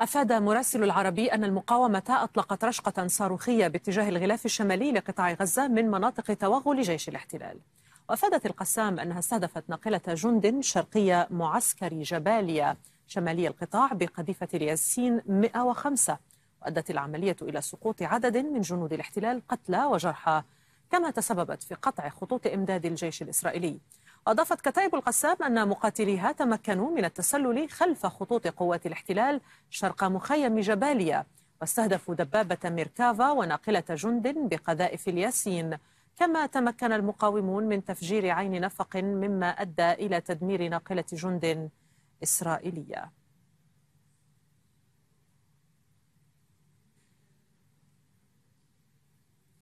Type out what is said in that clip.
أفاد مراسل العربي أن المقاومة أطلقت رشقة صاروخية باتجاه الغلاف الشمالي لقطاع غزة من مناطق توغل جيش الاحتلال وأفادت القسام أنها استهدفت ناقلة جند شرقية معسكر جباليا شمالي القطاع بقذيفة الياسين 105 وأدت العملية إلى سقوط عدد من جنود الاحتلال قتلى وجرحى كما تسببت في قطع خطوط إمداد الجيش الإسرائيلي أضافت كتائب القسام أن مقاتليها تمكنوا من التسلل خلف خطوط قوات الاحتلال شرق مخيم جباليا واستهدفوا دبابة ميركافا وناقلة جند بقذائف الياسين كما تمكن المقاومون من تفجير عين نفق مما أدى إلى تدمير ناقلة جند إسرائيلية